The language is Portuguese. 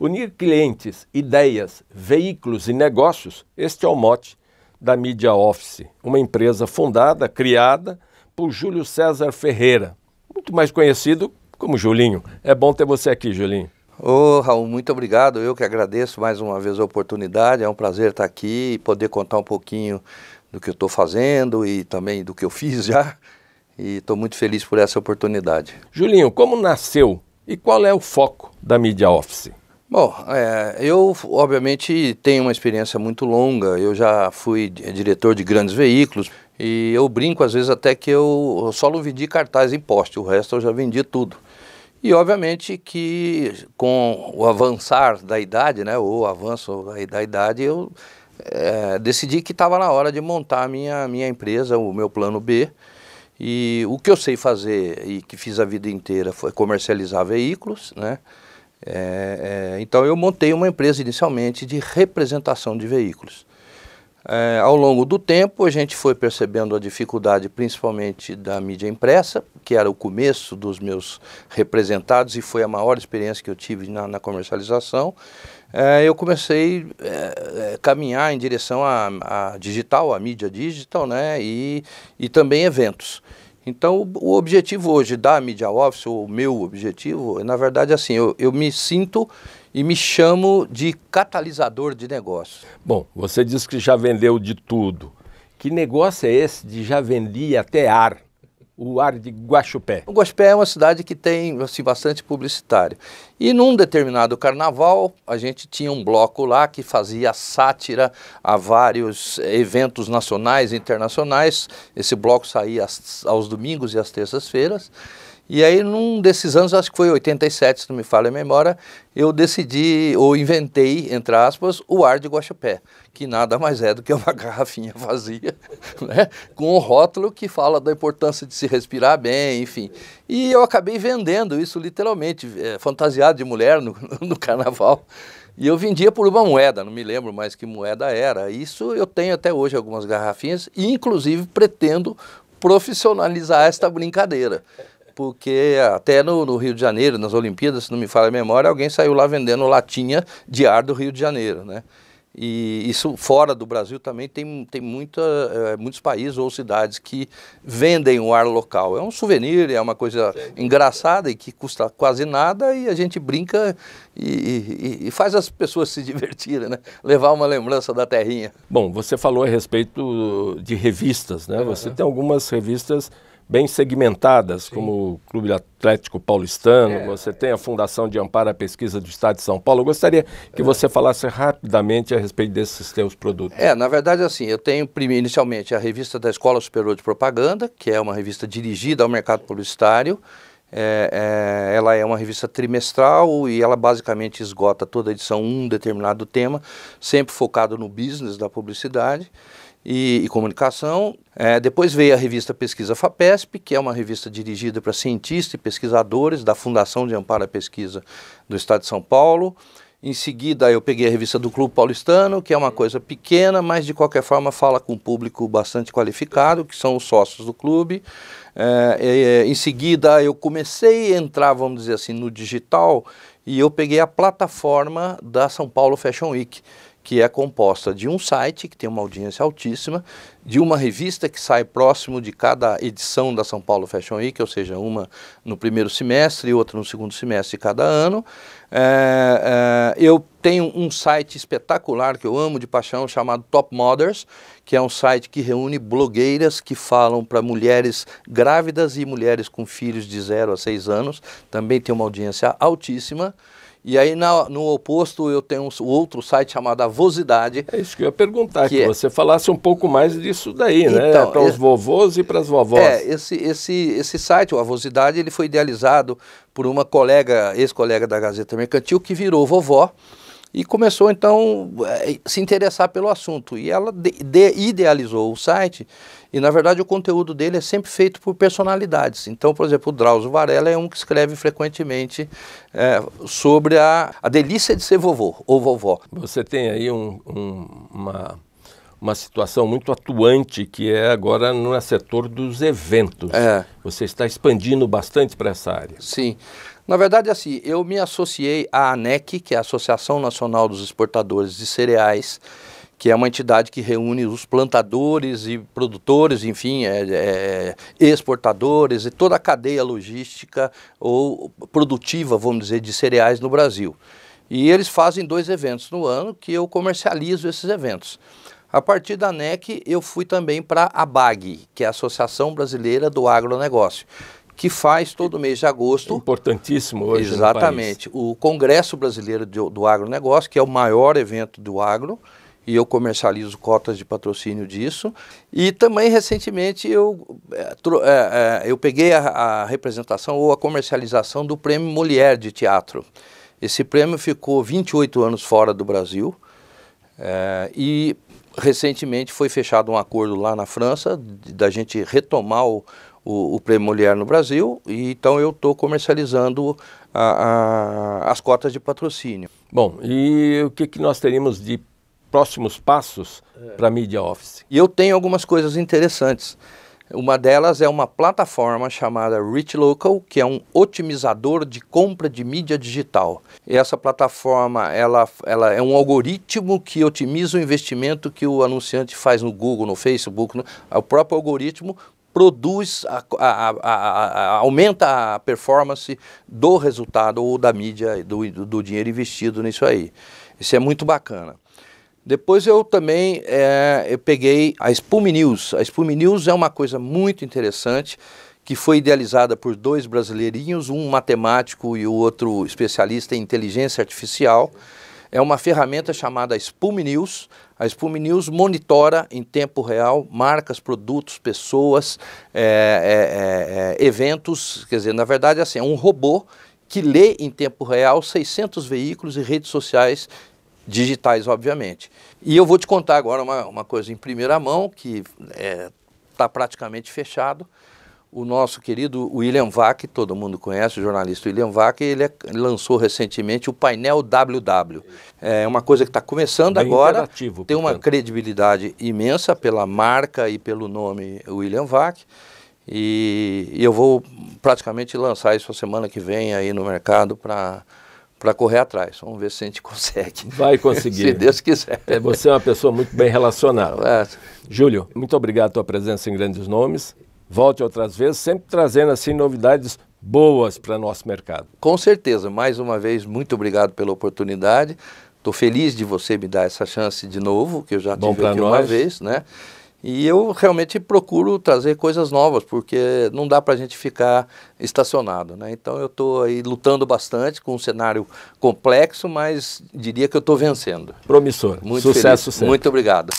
Unir clientes, ideias, veículos e negócios, este é o mote da Media Office, uma empresa fundada, criada por Júlio César Ferreira, muito mais conhecido como Julinho. É bom ter você aqui, Julinho. Ô, oh, Raul, muito obrigado. Eu que agradeço mais uma vez a oportunidade. É um prazer estar aqui e poder contar um pouquinho do que eu estou fazendo e também do que eu fiz já. E estou muito feliz por essa oportunidade. Julinho, como nasceu e qual é o foco da Media Office? Bom, é, eu obviamente tenho uma experiência muito longa. Eu já fui é, diretor de grandes veículos e eu brinco às vezes até que eu, só não vendi cartaz em poste, o resto eu já vendi tudo. E obviamente que com o avançar da idade, né, ou avanço da idade, eu é, decidi que estava na hora de montar a minha, minha empresa, o meu plano B. E o que eu sei fazer e que fiz a vida inteira foi comercializar veículos, né? É, é, então eu montei uma empresa inicialmente de representação de veículos. É, ao longo do tempo a gente foi percebendo a dificuldade principalmente da mídia impressa, que era o começo dos meus representados e foi a maior experiência que eu tive na, na comercialização. É, eu comecei a é, é, caminhar em direção à digital, à mídia digital, né, e, e também eventos. Então, o objetivo hoje da Media Office, o meu objetivo, é, na verdade, assim, eu, eu me sinto e me chamo de catalisador de negócios. Bom, você disse que já vendeu de tudo. Que negócio é esse de já vender até ar? o ar de Guaxupé? O Guaxupé é uma cidade que tem assim, bastante publicitário. E num determinado carnaval, a gente tinha um bloco lá que fazia sátira a vários eventos nacionais e internacionais. Esse bloco saía aos domingos e às terças-feiras. E aí, num desses anos, acho que foi 87, se não me falha a memória, eu decidi, ou inventei, entre aspas, o ar de guachapé, que nada mais é do que uma garrafinha vazia, né? com um rótulo que fala da importância de se respirar bem, enfim. E eu acabei vendendo isso literalmente, é, fantasiado de mulher no, no carnaval. E eu vendia por uma moeda, não me lembro mais que moeda era. Isso eu tenho até hoje algumas garrafinhas, e inclusive pretendo profissionalizar esta brincadeira porque até no, no, Rio de Janeiro, nas Olimpíadas, se não me falha a memória, alguém saiu lá vendendo latinha de ar do Rio de Janeiro, né? E isso fora do Brasil também tem, tem muita, é, muitos países ou cidades que vendem o ar local. É um souvenir, é uma coisa Sim. engraçada e que custa quase nada e a gente brinca e, e, e, faz as pessoas se divertirem, né? Levar uma lembrança da terrinha. Bom, você falou a respeito de revistas, né? Você tem algumas revistas bem segmentadas, Sim. como o Clube Atlético Paulistano, é, você tem a Fundação de Amparo à Pesquisa do Estado de São Paulo. Eu gostaria que é. você falasse rapidamente a respeito desses teus produtos. É, na verdade, assim, eu tenho inicialmente a revista da Escola Superior de Propaganda, que é uma revista dirigida ao mercado publicitário. É, é ela é uma revista trimestral e ela basicamente esgota toda a edição um determinado tema, sempre focado no business da publicidade e, e Comunicação. É, depois veio a revista Pesquisa FAPESP, que é uma revista dirigida para cientistas e pesquisadores da Fundação de Amparo à Pesquisa do Estado de São Paulo. Em seguida, eu peguei a revista do Clube Paulistano, que é uma coisa pequena, mas de qualquer forma fala com um público bastante qualificado, que são os sócios do clube. É, é, em seguida, eu comecei a entrar, vamos dizer assim, no digital e eu peguei a plataforma da São Paulo Fashion Week que é composta de um site que tem uma audiência altíssima, de uma revista que sai próximo de cada edição da São Paulo Fashion Week, ou seja, uma no primeiro semestre e outra no segundo semestre de cada ano. É, é, eu tenho um site espetacular que eu amo de paixão chamado Top Mothers, que é um site que reúne blogueiras que falam para mulheres grávidas e mulheres com filhos de 0 a 6 anos. Também tem uma audiência altíssima. E aí, na, no oposto, eu tenho um outro site chamado Avosidade. É isso que eu ia perguntar, que, que é... você falasse um pouco mais disso daí, né? É então, né? Para os vovôs e para as vovós. É, esse, esse, esse site, o Avosidade, ele foi idealizado por uma colega, ex-colega da Gazeta Mercantil, que virou vovó e começou então a eh, se interessar pelo assunto. E ela de, de, idealizou o site e na verdade o conteúdo dele é sempre feito por personalidades. Então, por exemplo, o Drauzio Varela é um que escreve frequentemente é, sobre a, a delícia de ser vovô ou vovó. Você tem aí um, um, uma uma situação muito atuante que é agora no setor dos eventos. É. Você está expandindo bastante para essa área. Sim. Na verdade, é assim, eu me associei à ANEC, que é a Associação Nacional dos Exportadores de Cereais, que é uma entidade que reúne os plantadores e produtores, enfim, é, é, exportadores e toda a cadeia logística ou produtiva, vamos dizer, de cereais no Brasil. E eles fazem dois eventos no ano que eu comercializo esses eventos. A partir da ANEC eu fui também para a ABAG, que é a Associação Brasileira do Agronegócio que faz todo mês de agosto. Importantíssimo hoje. Exatamente. O Congresso Brasileiro do, do Agronegócio, que é o maior evento do agro, e eu comercializo cotas de patrocínio disso. E também, recentemente, eu, é, é, eu peguei a, a representação ou a comercialização do Prêmio Mulher de Teatro. Esse prêmio ficou 28 anos fora do Brasil. É, e recentemente foi fechado um acordo lá na França da gente retomar o, o, o Prêmio Mulher no Brasil, e então eu estou comercializando a, a, as cotas de patrocínio. Bom, e o que, que nós teríamos de próximos passos é. para a Media Office? eu tenho algumas coisas interessantes. Uma delas é uma plataforma chamada Rich Local, que é um otimizador de compra de mídia digital. E essa plataforma ela, ela é um algoritmo que otimiza o investimento que o anunciante faz no Google, no Facebook, no, o próprio algoritmo produz, a, a, a, aumenta a performance do resultado ou da mídia, do, do dinheiro investido nisso aí. Isso é muito bacana. Depois eu também é, eu peguei a Spume News. A Spume News é uma coisa muito interessante que foi idealizada por dois brasileirinhos, um matemático e o outro especialista em inteligência artificial é uma ferramenta chamada Spum News. A Spum News monitora em tempo real marcas, produtos, pessoas, é, é, é, é eventos. Quer dizer, na verdade, assim, é um robô que lê em tempo real 600 veículos e redes sociais digitais, obviamente. E eu vou te contar agora uma, uma coisa em primeira mão que está é, praticamente fechado o nosso querido William Vac, todo mundo conhece, o jornalista William Vac, ele é, lançou recentemente o painel WW. É uma coisa que está começando Bem agora, tem portanto. uma credibilidade imensa pela marca e pelo nome William Vac. E, eu vou praticamente lançar isso a semana que vem aí no mercado para para correr atrás. Vamos ver se a gente consegue. Vai conseguir. se Deus quiser. É, você é uma pessoa muito bem relacionada. É. Júlio, muito obrigado pela tua presença em Grandes Nomes volte outras vezes, sempre trazendo assim novidades boas para nosso mercado. Com certeza, mais uma vez, muito obrigado pela oportunidade. Estou feliz de você me dar essa chance de novo, que eu já Bom tive aqui nós. uma vez, né? E eu realmente procuro trazer coisas novas, porque não dá para a gente ficar estacionado, né? Então eu estou aí lutando bastante com um cenário complexo, mas diria que eu estou vencendo. Promissor. Muito sucesso feliz. sempre. Muito obrigado.